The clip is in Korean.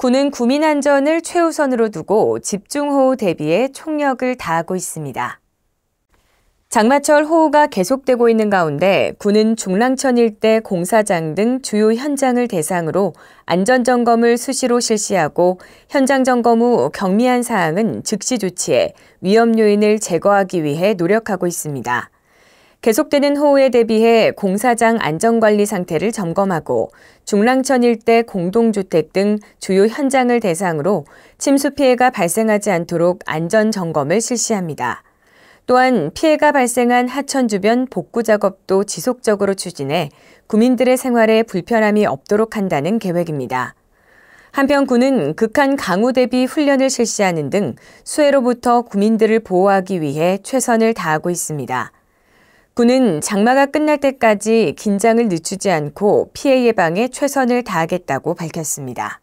군은 국민 안전을 최우선으로 두고 집중호우 대비에 총력을 다하고 있습니다. 장마철 호우가 계속되고 있는 가운데 군은 중랑천 일대 공사장 등 주요 현장을 대상으로 안전점검을 수시로 실시하고 현장 점검 후 경미한 사항은 즉시 조치해 위험 요인을 제거하기 위해 노력하고 있습니다. 계속되는 호우에 대비해 공사장 안전관리 상태를 점검하고 중랑천 일대 공동주택 등 주요 현장을 대상으로 침수 피해가 발생하지 않도록 안전 점검을 실시합니다. 또한 피해가 발생한 하천 주변 복구 작업도 지속적으로 추진해 구민들의 생활에 불편함이 없도록 한다는 계획입니다. 한편 군은 극한 강우 대비 훈련을 실시하는 등 수해로부터 구민들을 보호하기 위해 최선을 다하고 있습니다. 군은 장마가 끝날 때까지 긴장을 늦추지 않고 피해 예방에 최선을 다하겠다고 밝혔습니다.